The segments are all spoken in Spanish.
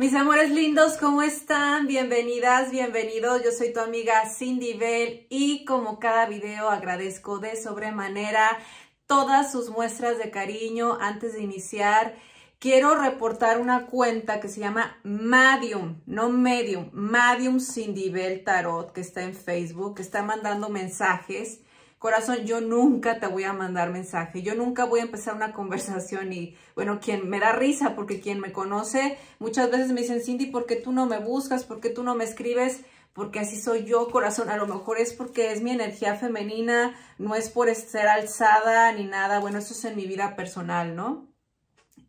Mis amores lindos, ¿cómo están? Bienvenidas, bienvenidos. Yo soy tu amiga Cindy Bell y como cada video agradezco de sobremanera todas sus muestras de cariño. Antes de iniciar, quiero reportar una cuenta que se llama Madium, no Medium, Madium Cindy Bell Tarot, que está en Facebook, que está mandando mensajes Corazón, yo nunca te voy a mandar mensaje, yo nunca voy a empezar una conversación y, bueno, quien me da risa, porque quien me conoce, muchas veces me dicen, Cindy, ¿por qué tú no me buscas? ¿Por qué tú no me escribes? Porque así soy yo, corazón. A lo mejor es porque es mi energía femenina, no es por ser alzada ni nada. Bueno, eso es en mi vida personal, ¿no?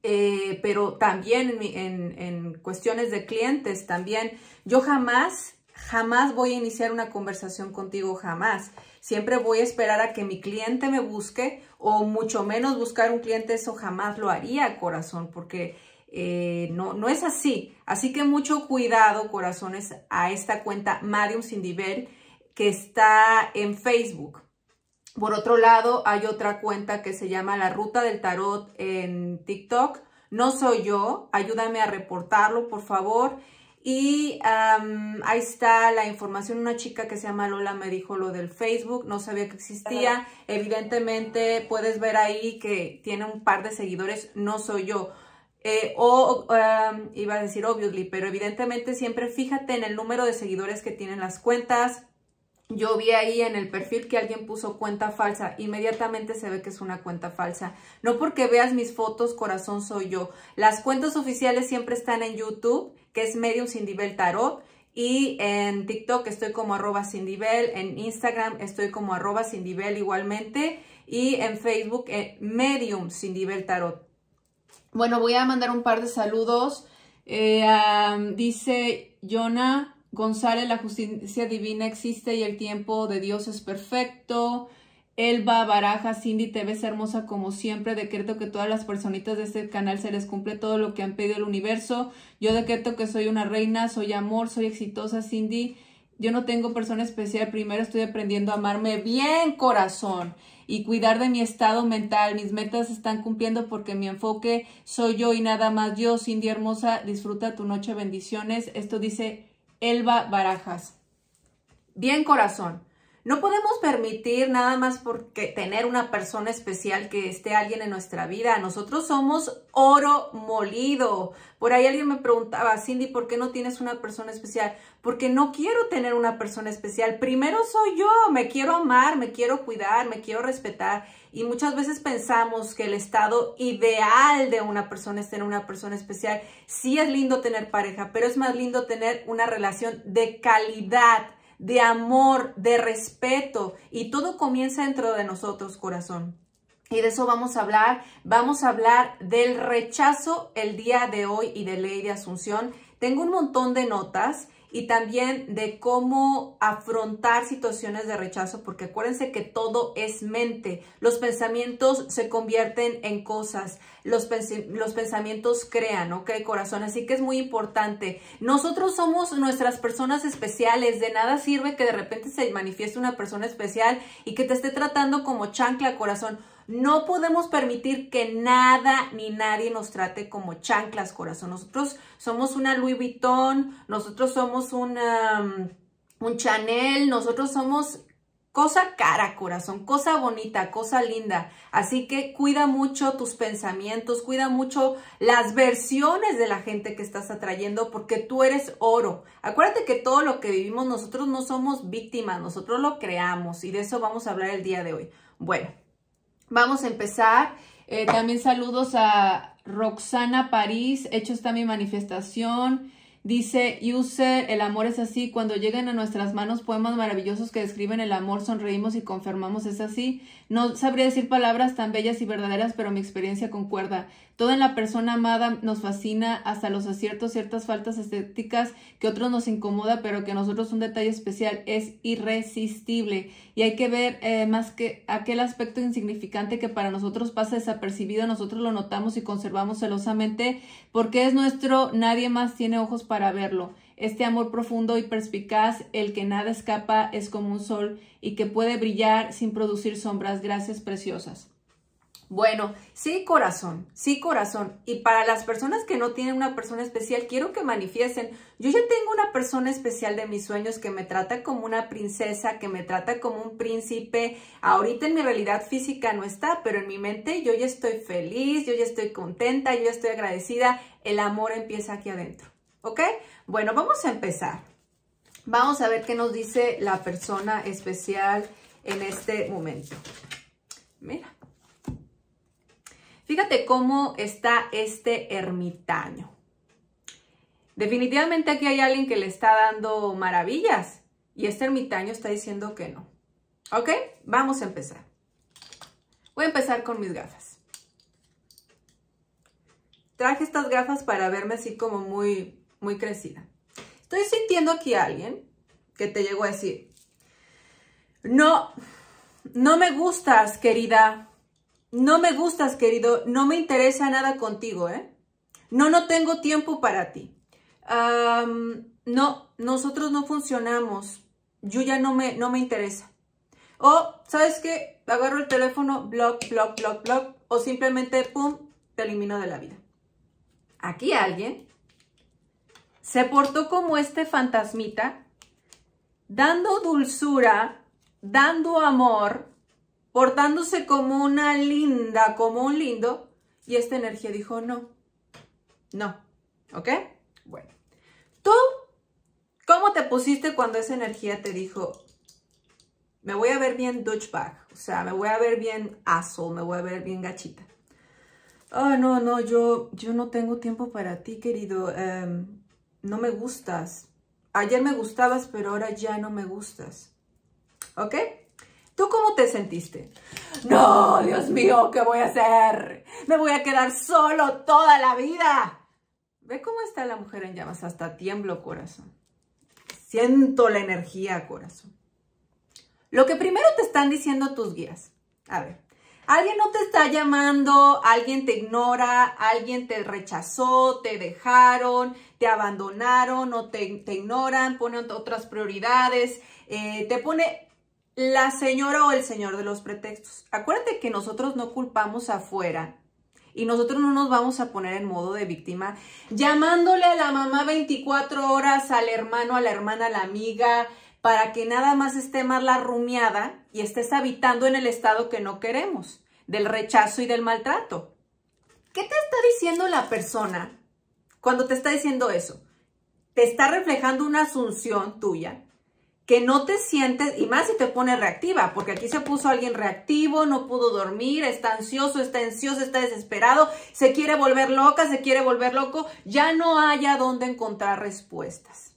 Eh, pero también en, en, en, cuestiones de clientes, también yo jamás, jamás voy a iniciar una conversación contigo, jamás. Siempre voy a esperar a que mi cliente me busque o mucho menos buscar un cliente, eso jamás lo haría, corazón, porque eh, no, no es así. Así que mucho cuidado, corazones, a esta cuenta Marium Sin que está en Facebook. Por otro lado, hay otra cuenta que se llama La Ruta del Tarot en TikTok. No soy yo, ayúdame a reportarlo, por favor. Y ahí está la información. Una chica que se llama Lola me dijo lo del Facebook, no sabía que existía. Evidentemente puedes ver ahí que tiene un par de seguidores, no soy yo. Eh, o iba a decir obviously, pero evidentemente siempre fíjate en el número de seguidores que tienen las cuentas, yo vi ahí en el perfil que alguien puso cuenta falsa, inmediatamente se ve que es una cuenta falsa. No porque veas mis fotos, corazón soy yo. Las cuentas oficiales siempre están en YouTube, que es Medium Sindibel Tarot, y en TikTok estoy como arroba Sindibel, en Instagram estoy como arroba Sindibel igualmente, y en Facebook eh, Medium Sindibel Tarot. Bueno, voy a mandar un par de saludos. Eh, dice Jonah González, la justicia divina existe y el tiempo de Dios es perfecto. Elba, Baraja, Cindy, te ves hermosa como siempre. Decreto que todas las personitas de este canal se les cumple todo lo que han pedido el universo. Yo decreto que soy una reina, soy amor, soy exitosa, Cindy. Yo no tengo persona especial. Primero estoy aprendiendo a amarme bien, corazón, y cuidar de mi estado mental. Mis metas están cumpliendo porque mi enfoque soy yo y nada más yo. Cindy hermosa, disfruta tu noche. Bendiciones. Esto dice Elba Barajas. Bien corazón, no podemos permitir nada más porque tener una persona especial que esté alguien en nuestra vida. Nosotros somos oro molido. Por ahí alguien me preguntaba, Cindy, ¿por qué no tienes una persona especial? Porque no quiero tener una persona especial. Primero soy yo, me quiero amar, me quiero cuidar, me quiero respetar. Y muchas veces pensamos que el estado ideal de una persona es tener una persona especial. Sí es lindo tener pareja, pero es más lindo tener una relación de calidad de amor, de respeto y todo comienza dentro de nosotros, corazón. Y de eso vamos a hablar. Vamos a hablar del rechazo el día de hoy y de ley de asunción. Tengo un montón de notas y también de cómo afrontar situaciones de rechazo, porque acuérdense que todo es mente. Los pensamientos se convierten en cosas, los, los pensamientos crean, ¿ok, corazón? Así que es muy importante. Nosotros somos nuestras personas especiales, de nada sirve que de repente se manifieste una persona especial y que te esté tratando como chancla, corazón no podemos permitir que nada ni nadie nos trate como chanclas, corazón. Nosotros somos una Louis Vuitton, nosotros somos una, mm, un Chanel, nosotros somos cosa cara, corazón, cosa bonita, cosa linda. Así que cuida mucho tus pensamientos, cuida mucho las versiones de la gente que estás atrayendo porque tú eres oro. Acuérdate que todo lo que vivimos nosotros no somos víctimas, nosotros lo creamos y de eso vamos a hablar el día de hoy. Bueno. Vamos a empezar. Eh, también saludos a Roxana París. Hecho está mi manifestación. Dice, user, el amor es así. Cuando lleguen a nuestras manos poemas maravillosos que describen el amor, sonreímos y confirmamos es así. No sabría decir palabras tan bellas y verdaderas, pero mi experiencia concuerda. Todo en la persona amada nos fascina, hasta los aciertos, ciertas faltas estéticas que otros nos incomoda, pero que a nosotros un detalle especial es irresistible. Y hay que ver eh, más que aquel aspecto insignificante que para nosotros pasa desapercibido, nosotros lo notamos y conservamos celosamente porque es nuestro, nadie más tiene ojos para verlo. Este amor profundo y perspicaz, el que nada escapa, es como un sol y que puede brillar sin producir sombras. Gracias, preciosas. Bueno, sí, corazón, sí, corazón. Y para las personas que no tienen una persona especial, quiero que manifiesten. Yo ya tengo una persona especial de mis sueños que me trata como una princesa, que me trata como un príncipe. Ahorita en mi realidad física no está, pero en mi mente yo ya estoy feliz, yo ya estoy contenta, yo ya estoy agradecida. El amor empieza aquí adentro. ¿Ok? Bueno, vamos a empezar. Vamos a ver qué nos dice la persona especial en este momento. Mira. Fíjate cómo está este ermitaño. Definitivamente aquí hay alguien que le está dando maravillas y este ermitaño está diciendo que no. ¿Ok? Vamos a empezar. Voy a empezar con mis gafas. Traje estas gafas para verme así como muy, muy crecida. Estoy sintiendo aquí a alguien que te llegó a decir, no, no me gustas, querida, no me gustas, querido, no me interesa nada contigo, ¿eh? No, no tengo tiempo para ti. no, nosotros no funcionamos. Yo ya no me, no me interesa. O, ¿sabes qué? Agarro el teléfono, blog blog blog blog O simplemente, pum, te elimino de la vida. Aquí alguien se portó como este fantasmita, dando dulzura, dando amor, portándose como una linda, como un lindo, y esta energía dijo no, no, ¿ok? Bueno, tú, ¿cómo te pusiste cuando esa energía te dijo, me voy a ver bien douchebag, o sea, me voy a ver bien asshole, me voy a ver bien gachita? Oh, no, no, yo, yo no tengo tiempo para ti, querido. Em, no me gustas. Ayer me gustabas, pero ahora ya no me gustas. ¿Ok? ¿Tú cómo te sentiste? No, Dios mío, ¿qué voy a hacer? Me voy a quedar solo toda la vida. Ve cómo está la mujer en llamas, hasta tiemblo corazón. Siento la energía corazón. Lo que primero te están diciendo tus guías. A ver, alguien no te está llamando, alguien te ignora, alguien te rechazó, te dejaron, te abandonaron o te, ignoran, ponen otras prioridades, eh, te pone la señora o el señor de los pretextos. Acuérdate que nosotros no culpamos afuera y nosotros no nos vamos a poner en modo de víctima llamándole a la mamá 24 horas, al hermano, a la hermana, a la amiga, para que nada más esté más la rumiada y estés habitando en el estado que no queremos, del rechazo y del maltrato. ¿Qué te está diciendo la persona cuando te está diciendo eso? Te está reflejando una asunción tuya que no te sientes, y más si te pone reactiva, porque aquí se puso alguien reactivo, no pudo dormir, está ansioso, está ansioso, está desesperado, se quiere volver loca, se quiere volver loco, ya no haya dónde encontrar respuestas.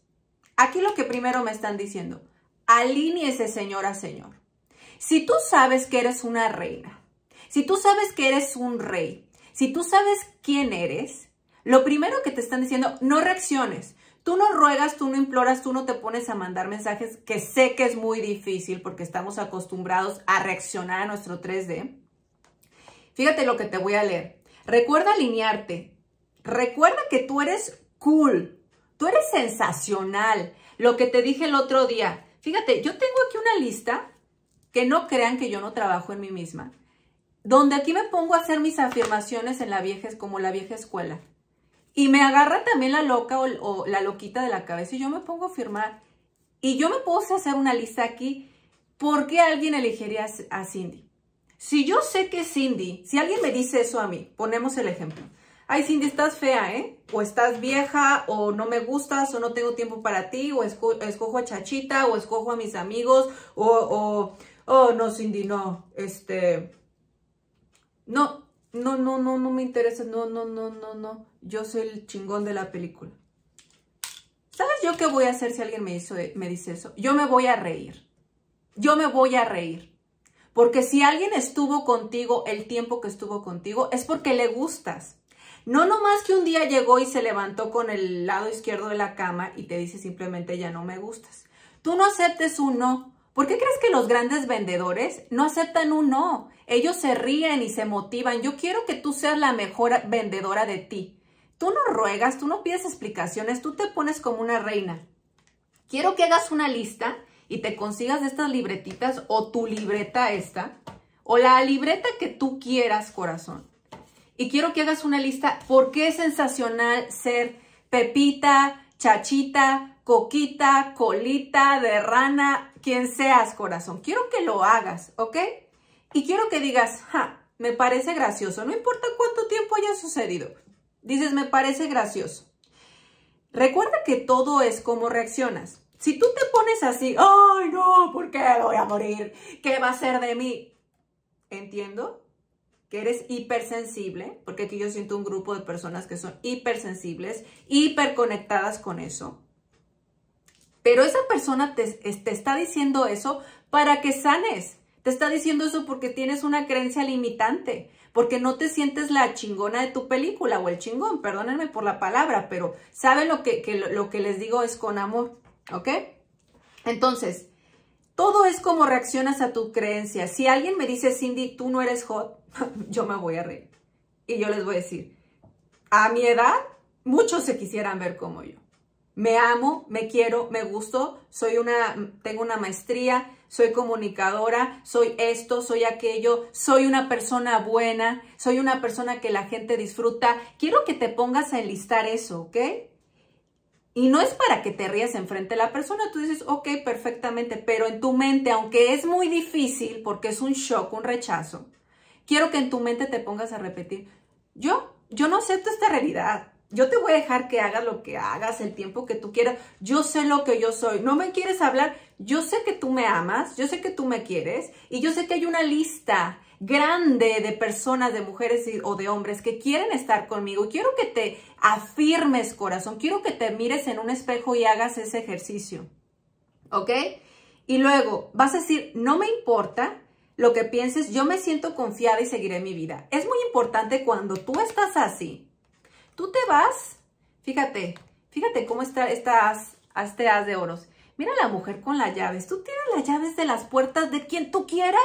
Aquí lo que primero me están diciendo, alíñese señora, señor. Si tú sabes que eres una reina, si tú sabes que eres un rey, si tú sabes quién eres, lo primero que te están diciendo, no reacciones, Tú no ruegas, tú no imploras, tú no te pones a mandar mensajes, que sé que es muy difícil porque estamos acostumbrados a reaccionar a nuestro 3D. Fíjate lo que te voy a leer. Recuerda alinearte. Recuerda que tú eres cool. Tú eres sensacional. Lo que te dije el otro día. Fíjate, yo tengo aquí una lista que no crean que yo no trabajo en mí misma. Donde aquí me pongo a hacer mis afirmaciones en la vieja, como la vieja escuela. Y me agarra también la loca o, la loquita de la cabeza y yo me pongo a firmar. Y yo me puse a hacer una lista aquí. ¿Por qué alguien elegiría a Cindy? Si yo sé que Cindy, si alguien me dice eso a mí, ponemos el ejemplo. Ay, Cindy, estás fea, ¿eh? O estás vieja, o no me gustas, o no tengo tiempo para ti, o escojo a Chachita, o escojo a mis amigos, o, o, oh, no, Cindy, no, este, no, no, no, no, no me interesa, no, no, no, no, no, yo soy el chingón de la película. ¿Sabes yo qué voy a hacer si alguien me, dice eso? Yo me voy a reír. Yo me voy a reír. Porque si alguien estuvo contigo el tiempo que estuvo contigo, es porque le gustas. No nomás que un día llegó y se levantó con el lado izquierdo de la cama y te dice simplemente ya no me gustas. Tú no aceptes un no. ¿Por qué crees que los grandes vendedores no aceptan un no? Ellos se ríen y se motivan. Yo quiero que tú seas la mejor vendedora de ti. Tú no ruegas, tú no pides explicaciones, tú te pones como una reina. Quiero que hagas una lista y te consigas estas libretitas o tu libreta esta o la libreta que tú quieras, corazón. Y quiero que hagas una lista porque es sensacional ser Pepita, Chachita, Coquita, Colita, de rana, quien seas, corazón. Quiero que lo hagas, ¿ok? Y quiero que digas, ja, me parece gracioso. No importa cuánto tiempo haya sucedido. Dices, me parece gracioso. Recuerda que todo es cómo reaccionas. Si tú te pones así, ay no, ¿por qué voy a morir? ¿Qué va a ser de mí? Entiendo que eres hipersensible, porque aquí yo siento un grupo de personas que son hipersensibles, hiperconectadas con eso. Pero esa persona te, está diciendo eso para que sanes. Te está diciendo eso porque tienes una creencia limitante, porque no te sientes la chingona de tu película o el chingón, perdónenme por la palabra, pero saben lo que, lo que les digo es con amor, ¿ok? Entonces, todo es como reaccionas a tu creencia. Si alguien me dice, Cindy, tú no eres hot, yo me voy a reír. Y yo les voy a decir, a mi edad, muchos se quisieran ver como yo me amo, me quiero, me gusto, soy una, tengo una maestría, soy comunicadora, soy esto, soy aquello, soy una persona buena, soy una persona que la gente disfruta. Quiero que te pongas a enlistar eso, ¿ok? Y no es para que te rías enfrente de la persona, tú dices, ok, perfectamente, pero en tu mente, aunque es muy difícil porque es un shock, un rechazo, quiero que en tu mente te pongas a repetir, yo, yo no acepto esta realidad, yo te voy a dejar que hagas lo que hagas, el tiempo que tú quieras. Yo sé lo que yo soy. No me quieres hablar. Yo sé que tú me amas, yo sé que tú me quieres y yo sé que hay una lista grande de personas, de mujeres o de hombres que quieren estar conmigo. Quiero que te afirmes, corazón. Quiero que te mires en un espejo y hagas ese ejercicio. ¿Ok? Y luego vas a decir, no me importa lo que pienses, yo me siento confiada y seguiré mi vida. Es muy importante cuando tú estás así, Tú te vas, fíjate, fíjate cómo está esta as de oros. Mira la mujer con las llaves. Tú tienes las llaves de las puertas de quien tú quieras.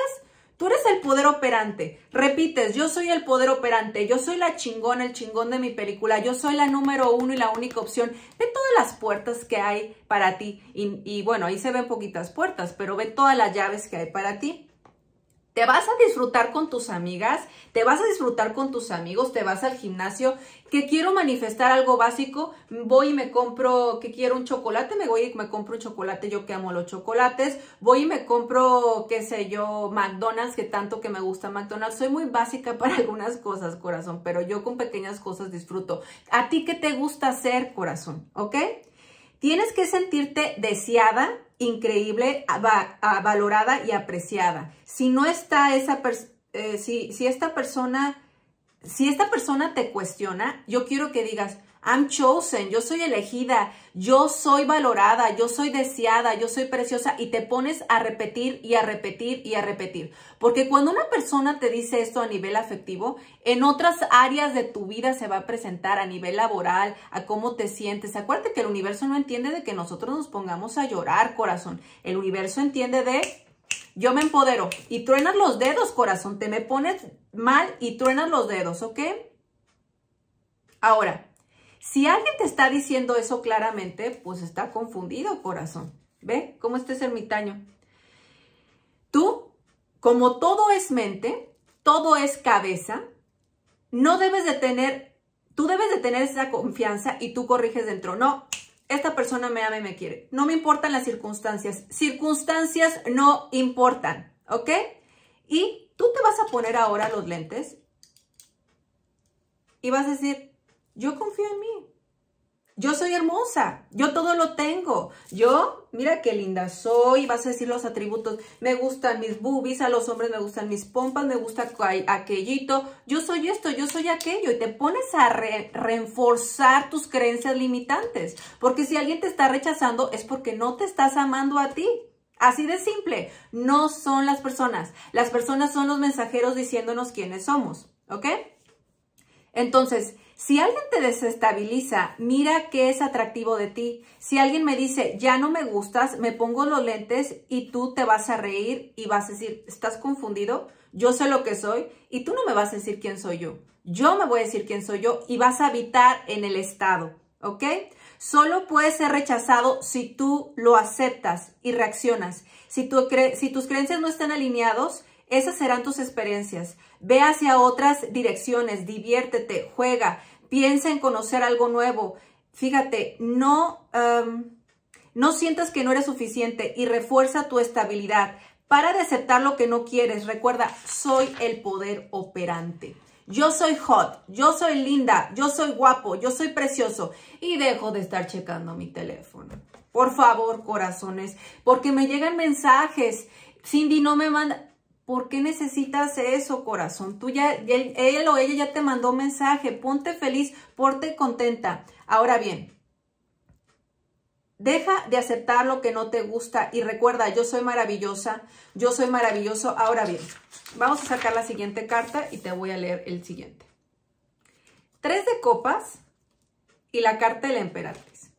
Tú eres el poder operante. Repites, yo soy el poder operante. Yo soy la chingona, el chingón de mi película. Yo soy la número uno y la única opción. Ve todas las puertas que hay para ti. Y, y bueno, ahí se ven poquitas puertas, pero ve todas las llaves que hay para ti. Te vas a disfrutar con tus amigas, te vas a disfrutar con tus amigos, te vas al gimnasio, que quiero manifestar algo básico, voy y me compro, que quiero un chocolate, me voy y me compro un chocolate, yo que amo los chocolates, voy y me compro, qué sé yo, McDonald's, que tanto que me gusta McDonald's, soy muy básica para algunas cosas, corazón, pero yo con pequeñas cosas disfruto. ¿A ti qué te gusta hacer, corazón? ¿Ok? Tienes que sentirte deseada, increíble, valorada y apreciada. Si no está esa persona... Eh, si, si esta persona, si esta persona te cuestiona, yo quiero que digas, I'm chosen, yo soy elegida, yo soy valorada, yo soy deseada, yo soy preciosa y te pones a repetir y a repetir y a repetir. Porque cuando una persona te dice esto a nivel afectivo, en otras áreas de tu vida se va a presentar a nivel laboral, a cómo te sientes. Acuérdate que el universo no entiende de que nosotros nos pongamos a llorar, corazón. El universo entiende de yo me empodero y truenas los dedos, corazón. Te me pones mal y truenas los dedos, ¿ok? Ahora, si alguien te está diciendo eso claramente, pues está confundido, corazón. ¿Ve cómo este es ermitaño? Tú, como todo es mente, todo es cabeza, no debes de tener, tú debes de tener esa confianza y tú corriges dentro. No, esta persona me ama y me quiere. No me importan las circunstancias. Circunstancias no importan, ¿ok? Y tú te vas a poner ahora los lentes y vas a decir, yo confío en mí. Yo soy hermosa, yo todo lo tengo. Yo, mira qué linda soy, vas a decir los atributos. Me gustan mis boobies, a los hombres me gustan mis pompas, me gusta aquellito. Yo soy esto, yo soy aquello. Y te pones a reenforzar reforzar tus creencias limitantes. Porque si alguien te está rechazando es porque no te estás amando a ti. Así de simple, no son las personas. Las personas son los mensajeros diciéndonos quiénes somos, ¿ok? Entonces, si alguien te desestabiliza, mira qué es atractivo de ti. Si alguien me dice, ya no me gustas, me pongo los lentes y tú te vas a reír y vas a decir, estás confundido, yo sé lo que soy y tú no me vas a decir quién soy yo. Yo me voy a decir quién soy yo y vas a habitar en el estado, ¿ok? Solo puedes ser rechazado si tú lo aceptas y reaccionas. Si, si tus creencias no están alineados, esas serán tus experiencias. Ve hacia otras direcciones, diviértete, juega, piensa en conocer algo nuevo. Fíjate, no, em, no sientas que no eres suficiente y refuerza tu estabilidad. Para de aceptar lo que no quieres, recuerda, soy el poder operante. Yo soy hot, yo soy linda, yo soy guapo, yo soy precioso y dejo de estar checando mi teléfono. Por favor, corazones, porque me llegan mensajes. Cindy no me manda, ¿Por qué necesitas eso, corazón? Tú ya, él o ella ya te mandó mensaje. Ponte feliz, ponte contenta. Ahora bien, deja de aceptar lo que no te gusta y recuerda, yo soy maravillosa, yo soy maravilloso. Ahora bien, vamos a sacar la siguiente carta y te voy a leer el siguiente. Tres de copas y la carta de la emperatriz.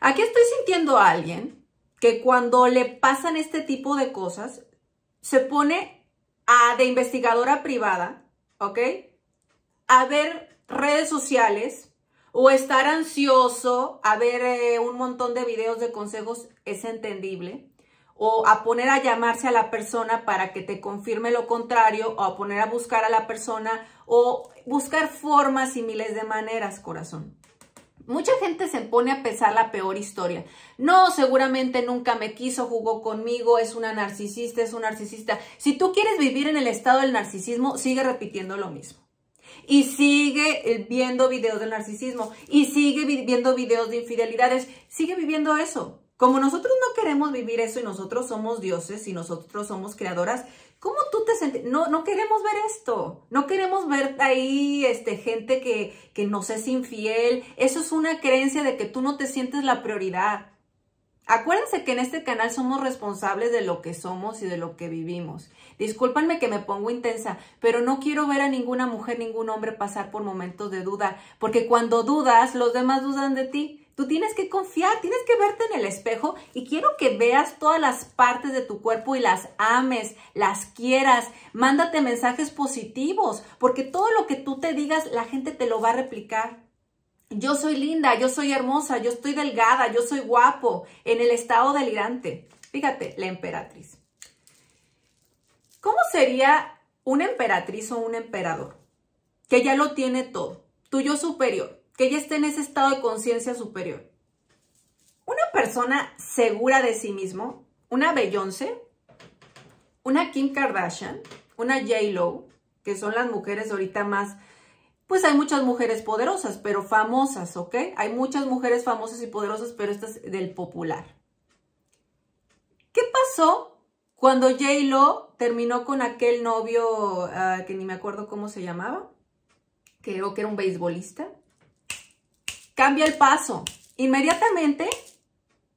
Aquí estoy sintiendo a alguien que cuando le pasan este tipo de cosas, se pone a, de investigadora privada, ¿ok? A ver redes sociales o estar ansioso a ver eh, un montón de videos de consejos es entendible. O a poner a llamarse a la persona para que te confirme lo contrario, o a poner a buscar a la persona, o buscar formas y de maneras, corazón. Mucha gente se pone a pesar la peor historia. No, seguramente nunca me quiso, jugó conmigo, es una narcisista, es un narcisista. Si tú quieres vivir en el estado del narcisismo, sigue repitiendo lo mismo. Y sigue eh, viendo videos del narcisismo. Y sigue viendo videos de infidelidades. Sigue viviendo eso. Como nosotros no queremos vivir eso y nosotros somos dioses y nosotros somos creadoras, ¿cómo tú te sientes? No, no queremos ver esto, no queremos ver ahí este, gente que, que nos es infiel. Eso es una creencia de que tú no te sientes la prioridad. Acuérdense que en este canal somos responsables de lo que somos y de lo que vivimos. Discúlpanme que me pongo intensa, pero no quiero ver a ninguna mujer, ningún hombre pasar por momentos de duda, porque cuando dudas, los demás dudan de ti. Tú tienes que confiar, tienes que verte en el espejo y quiero que veas todas las partes de tu cuerpo y las ames, las quieras. Mándate mensajes positivos, porque todo lo que tú te digas, la gente te lo va a replicar. Yo soy linda, yo soy hermosa, yo estoy delgada, yo soy guapo, en el estado delirante. Fíjate, la emperatriz. ¿Cómo sería una emperatriz o un emperador? Que ya lo tiene todo, tuyo superior que ella esté en ese estado de conciencia superior. Una persona segura de sí mismo, una Beyoncé, una Kim Kardashian, una J-Lo, que son las mujeres ahorita más, pues hay muchas mujeres poderosas, pero famosas, ¿ok? Hay muchas mujeres famosas y poderosas, pero estas del popular. ¿Qué pasó cuando J-Lo terminó con aquel novio ah, que ni me acuerdo cómo se llamaba? Creo que era un beisbolista. Cambia el paso. Inmediatamente,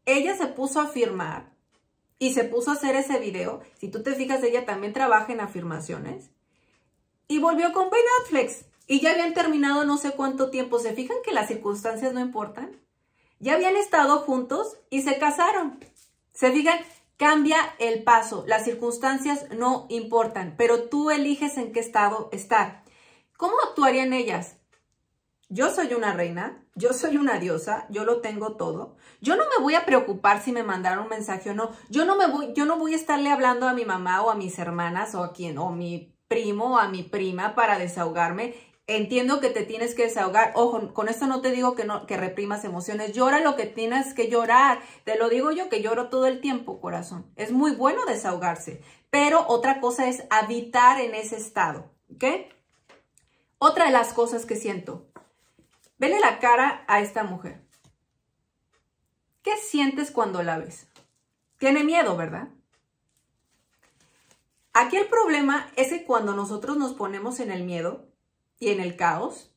ella se puso a afirmar y se puso a hacer ese video. Si tú te fijas, ella también trabaja en afirmaciones. Y volvió con Ben Y ya habían terminado no sé cuánto tiempo. ¿Se fijan que las circunstancias no importan? Ya habían estado juntos y se casaron. ¿Se fijan? Cambia el paso. Las circunstancias no importan, pero tú eliges en qué estado estar. ¿Cómo actuarían ellas? Yo soy una reina, yo soy una diosa, yo lo tengo todo. Yo no me voy a preocupar si me mandaron un mensaje o no. Yo no me voy, yo no voy a estarle hablando a mi mamá o a mis hermanas o a quien, o mi primo o a mi prima para desahogarme. Entiendo que te tienes que desahogar. Ojo, con esto no te digo que no que reprimas emociones. Llora lo que tienes que llorar. Te lo digo yo que lloro todo el tiempo, corazón. Es muy bueno desahogarse, pero otra cosa es habitar en ese estado, ¿ok? Otra de las cosas que siento, Vele la cara a esta mujer. ¿Qué sientes cuando la ves? Tiene miedo, ¿verdad? Aquí el problema es que cuando nosotros nos ponemos en el miedo y en el caos,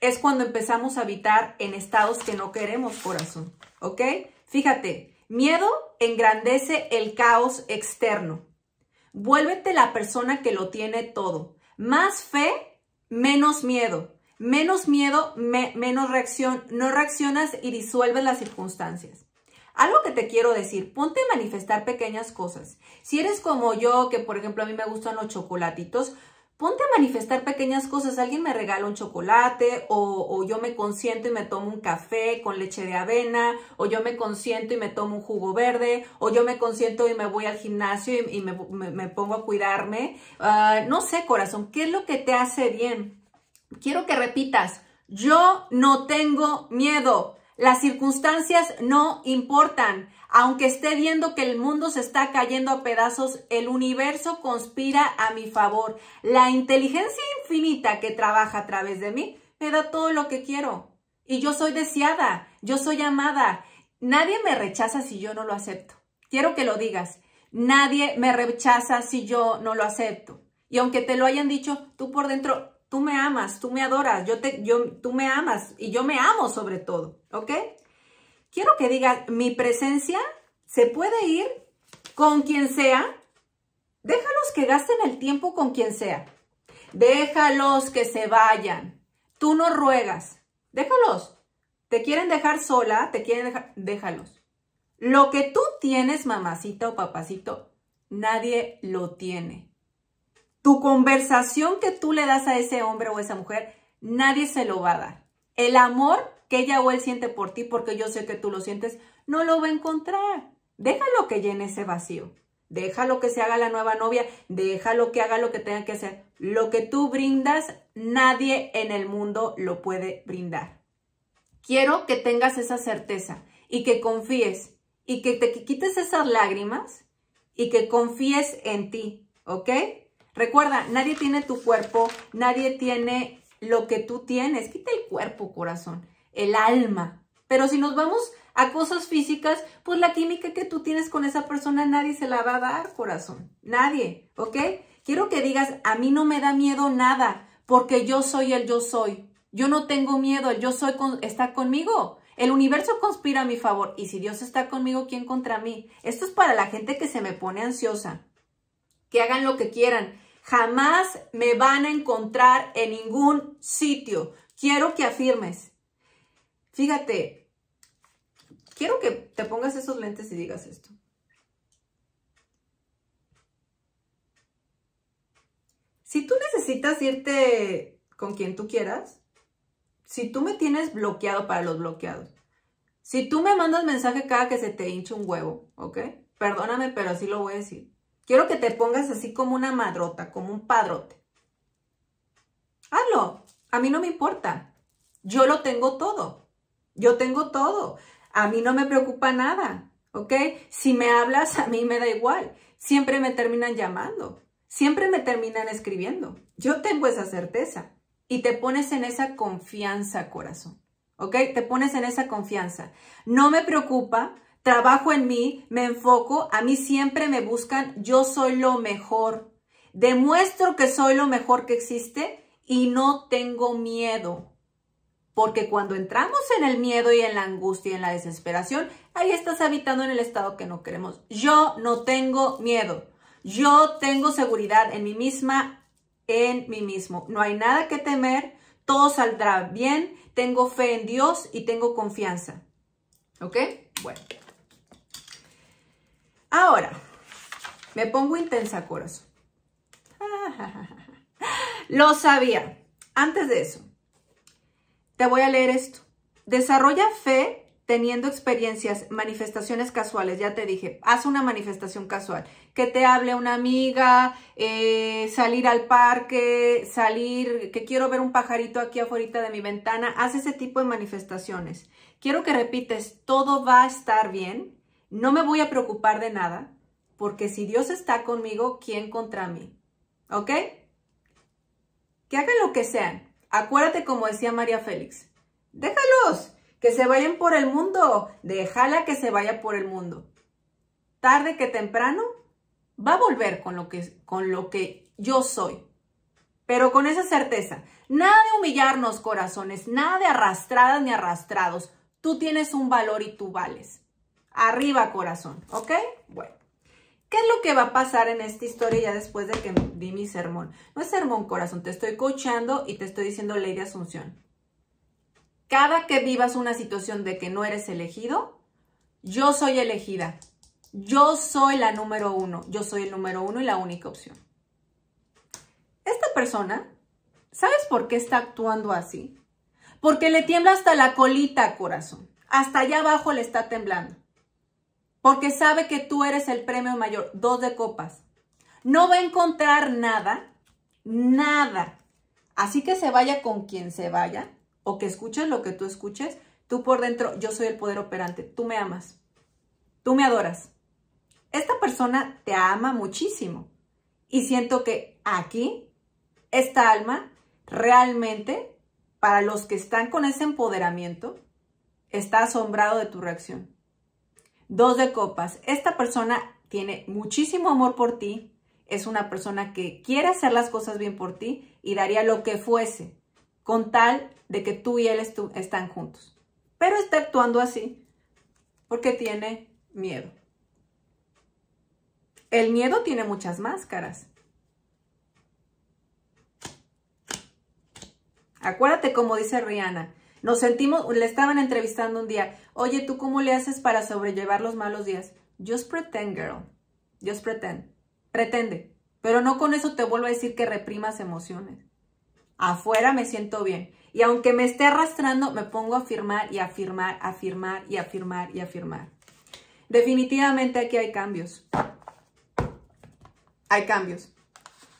es cuando empezamos a habitar en estados que no queremos, corazón. ¿Ok? Fíjate, miedo engrandece el caos externo. Vuélvete la persona que lo tiene todo. Más fe, menos miedo. Menos miedo, menos reacción, no reaccionas y disuelves las circunstancias. Algo que te quiero decir, ponte a manifestar pequeñas cosas. Si eres como yo, que por ejemplo a mí me gustan los chocolatitos, ponte a manifestar pequeñas cosas. Alguien me regala un chocolate o, yo me consiento y me tomo un café con leche de avena o yo me consiento y me tomo un jugo verde o yo me consiento y me voy al gimnasio y, me, pongo a cuidarme. Ah, no sé, corazón, ¿qué es lo que te hace bien? quiero que repitas, yo no tengo miedo. Las circunstancias no importan. Aunque esté viendo que el mundo se está cayendo a pedazos, el universo conspira a mi favor. La inteligencia infinita que trabaja a través de mí me da todo lo que quiero. Y yo soy deseada, yo soy amada. Nadie me rechaza si yo no lo acepto. Quiero que lo digas. Nadie me rechaza si yo no lo acepto. Y aunque te lo hayan dicho, tú por dentro Tú me amas, tú me adoras, yo te, yo, tú me amas y yo me amo sobre todo, ¿ok? Quiero que digas, mi presencia se puede ir con quien sea. Déjalos que gasten el tiempo con quien sea. Déjalos que se vayan. Tú no ruegas. Déjalos. Te quieren dejar sola, te quieren dejar, déjalos. Lo que tú tienes, mamacita o papacito, nadie lo tiene. Tu conversación que tú le das a ese hombre o esa mujer, nadie se lo va a dar. El amor que ella o él siente por ti, porque yo sé que tú lo sientes, no lo va a encontrar. Déjalo que llene ese vacío. Déjalo que se haga la nueva novia, déjalo que haga lo que tenga que hacer. Lo que tú brindas, nadie en el mundo lo puede brindar. Quiero que tengas esa certeza y que confíes y que te quites esas lágrimas y que confíes en ti, ¿ok? Recuerda, nadie tiene tu cuerpo, nadie tiene lo que tú tienes. Quita el cuerpo, corazón, el alma. Pero si nos vamos a cosas físicas, pues la química que tú tienes con esa persona nadie se la va a dar, corazón. Nadie, ¿ok? Quiero que digas, a mí no me da miedo nada, porque yo soy el yo soy. Yo no tengo miedo, el yo soy con, está conmigo. El universo conspira a mi favor. Y si Dios está conmigo, ¿quién contra mí? Esto es para la gente que se me pone ansiosa. Que hagan lo que quieran, Jamás me van a encontrar en ningún sitio. Quiero que afirmes. Fíjate, quiero que te pongas esos lentes y digas esto. Si tú necesitas irte con quien tú quieras, si tú me tienes bloqueado para los bloqueados, si tú me mandas mensaje cada que se te hincha un huevo, ¿ok? Perdóname, pero así lo voy a decir. Quiero que te pongas así como una madrota, como un padrote. Hazlo. A mí no me importa. Yo lo tengo todo. Yo tengo todo. A mí no me preocupa nada. ¿Ok? Si me hablas, a mí me da igual. Siempre me terminan llamando. Siempre me terminan escribiendo. Yo tengo esa certeza. Y te pones en esa confianza, corazón. ¿Ok? Te pones en esa confianza. No me preocupa trabajo en mí, me enfoco, a mí siempre me buscan, yo soy lo mejor. Demuestro que soy lo mejor que existe y no tengo miedo. Porque cuando entramos en el miedo y en la angustia y en la desesperación, ahí estás habitando en el estado que no queremos. Yo no tengo miedo. Yo tengo seguridad en mí misma, en mí mismo. No hay nada que temer. Todo saldrá bien. Tengo fe en Dios y tengo confianza. ¿Ok? Bueno. Ahora, me pongo intensa, corazón. Lo sabía. Antes de eso, te voy a leer esto. Desarrolla fe teniendo experiencias, manifestaciones casuales, ya te dije, haz una manifestación casual, que te hable una amiga, eh, salir al parque, salir, que quiero ver un pajarito aquí afuera de mi ventana, haz ese tipo de manifestaciones. Quiero que repites, todo va a estar bien, no me voy a preocupar de nada, porque si Dios está conmigo, ¿quién contra mí? ¿Ok? Que hagan lo que sean. Acuérdate como decía María Félix. Déjalos, que se vayan por el mundo. Déjala que se vaya por el mundo. Tarde que temprano, va a volver con lo que, con lo que yo soy. Pero con esa certeza, nada de humillarnos corazones, nada de arrastradas ni arrastrados. Tú tienes un valor y tú vales. Arriba, corazón, ¿ok? Bueno. ¿Qué es lo que va a pasar en esta historia ya después de que di mi sermón? No es sermón, corazón, te estoy coachando y te estoy diciendo ley de asunción. Cada que vivas una situación de que no eres elegido, yo soy elegida. Yo soy la número uno. Yo soy el número uno y la única opción. Esta persona, ¿sabes por qué está actuando así? Porque le tiembla hasta la colita, corazón. Hasta allá abajo le está temblando porque sabe que tú eres el premio mayor, dos de copas. No va a encontrar nada, nada. Así que se vaya con quien se vaya o que escuches lo que tú escuches, tú por dentro, yo soy el poder operante, tú me amas, tú me adoras. Esta persona te ama muchísimo y siento que aquí, esta alma, realmente, para los que están con ese empoderamiento, está asombrado de tu reacción. Dos de copas. Esta persona tiene muchísimo amor por ti, es una persona que quiere hacer las cosas bien por ti y daría lo que fuese con tal de que tú y él estén están juntos. Pero está actuando así porque tiene miedo. El miedo tiene muchas máscaras. Acuérdate como dice Rihanna, nos sentimos, le estaban entrevistando un día, oye, ¿tú cómo le haces para sobrellevar los malos días? Just pretend, girl. Just pretend. Pretende. Pero no con eso te vuelvo a decir que reprimas emociones. Afuera me siento bien. Y aunque me esté arrastrando, me pongo a afirmar y afirmar, afirmar y afirmar y afirmar. Definitivamente aquí hay cambios. Hay cambios.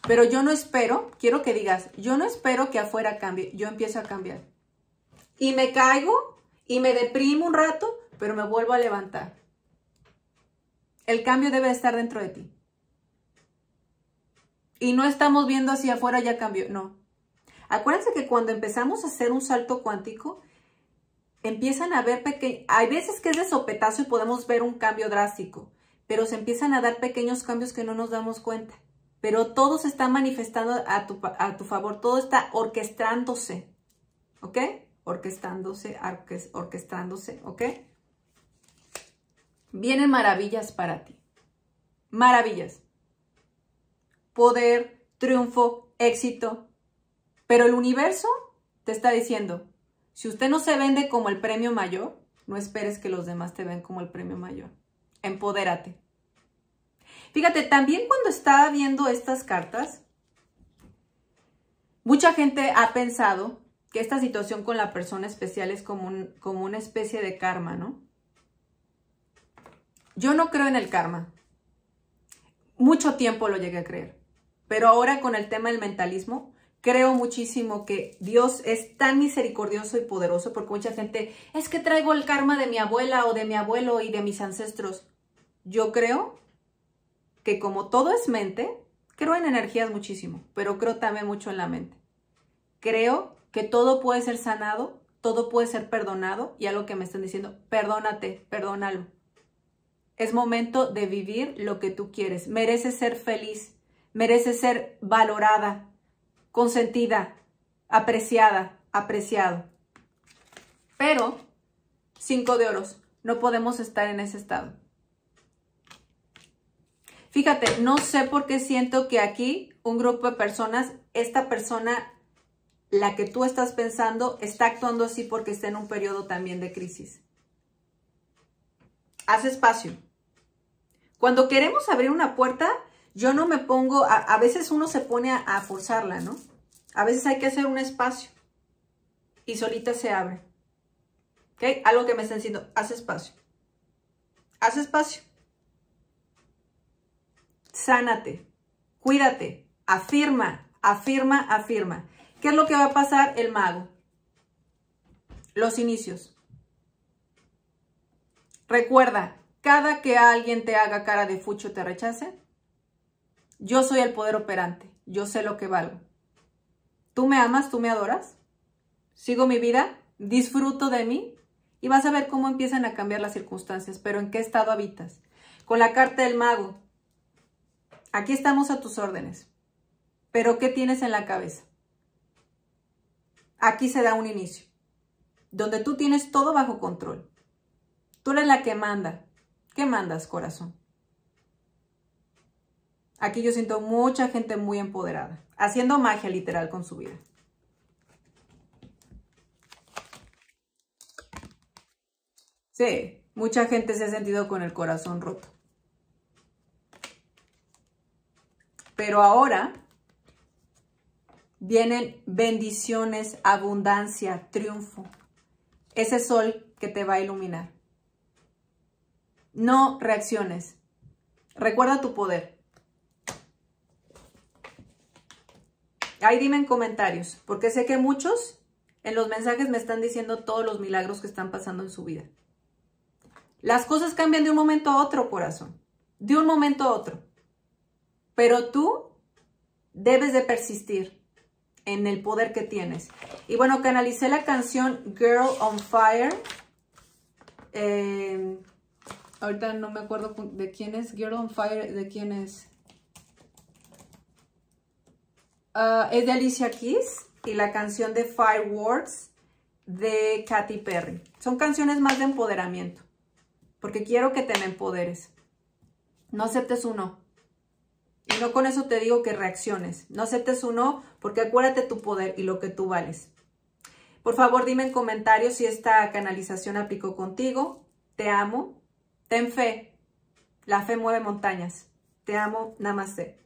Pero yo no espero, quiero que digas, yo no espero que afuera cambie, yo empiezo a cambiar y me caigo y me deprimo un rato, pero me vuelvo a levantar. El cambio debe estar dentro de ti. Y no estamos viendo hacia afuera ya cambio. no. Acuérdense que cuando empezamos a hacer un salto cuántico, empiezan a ver pequeños, hay veces que es de sopetazo y podemos ver un cambio drástico, pero se empiezan a dar pequeños cambios que no nos damos cuenta. Pero todo se está manifestando a tu, a tu favor, todo está orquestándose, ¿ok? orquestándose, orquestándose, ¿ok? Vienen maravillas para ti. Maravillas. Poder, triunfo, éxito. Pero el universo te está diciendo, si usted no se vende como el premio mayor, no esperes que los demás te ven como el premio mayor. Empodérate. Fíjate, también cuando estaba viendo estas cartas, mucha gente ha pensado que esta situación con la persona especial es como, como una especie de karma, ¿no? Yo no creo en el karma. Mucho tiempo lo llegué a creer. Pero ahora con el tema del mentalismo, creo muchísimo que Dios es tan misericordioso y poderoso porque mucha gente es que traigo el karma de mi abuela o de mi abuelo y de mis ancestros. Yo creo que como todo es mente, creo en energías muchísimo, pero creo también mucho en la mente. Creo que todo puede ser sanado, todo puede ser perdonado y algo que me están diciendo, perdónate, perdónalo. Es momento de vivir lo que tú quieres. Mereces ser feliz, mereces ser valorada, consentida, apreciada, apreciado. Pero, cinco de oros, no podemos estar en ese estado. Fíjate, no sé por qué siento que aquí un grupo de personas, esta persona la que tú estás pensando está actuando así porque está en un periodo también de crisis. Haz espacio. Cuando queremos abrir una puerta, yo no me pongo, a, veces uno se pone a, forzarla, ¿no? A veces hay que hacer un espacio y solita se abre. ¿Ok? Algo que me está diciendo, haz espacio. Haz espacio. Sánate, cuídate, afirma, afirma, afirma. ¿Qué es lo que va a pasar el mago? Los inicios. Recuerda, cada que alguien te haga cara de fucho te rechace, yo soy el poder operante, yo sé lo que valgo. ¿Tú me amas? ¿Tú me adoras? ¿Sigo mi vida? ¿Disfruto de mí? Y vas a ver cómo empiezan a cambiar las circunstancias, pero en qué estado habitas. Con la carta del mago, aquí estamos a tus órdenes, pero ¿qué tienes en la cabeza? aquí se da un inicio, donde tú tienes todo bajo control. Tú eres la que manda. ¿Qué mandas, corazón? Aquí yo siento mucha gente muy empoderada, haciendo magia literal con su vida. Sí, mucha gente se ha sentido con el corazón roto. Pero ahora Vienen bendiciones, abundancia, triunfo. Ese sol que te va a iluminar. No reacciones. Recuerda tu poder. Ahí dime en comentarios, porque sé que muchos en los mensajes me están diciendo todos los milagros que están pasando en su vida. Las cosas cambian de un momento a otro, corazón. De un momento a otro. Pero tú debes de persistir en el poder que tienes. Y bueno, canalicé la canción Girl on Fire. Eh, ahorita no me acuerdo de quién es. Girl on Fire, de quién es. Ah, es de Alicia Keys y la canción de Fireworks de Katy Perry. Son canciones más de empoderamiento, porque quiero que te me empoderes. No aceptes uno. Y no con eso te digo que reacciones. No aceptes un no, porque acuérdate tu poder y lo que tú vales. Por favor, dime en comentarios si esta canalización aplicó contigo. Te amo. Ten fe. La fe mueve montañas. Te amo. Namaste.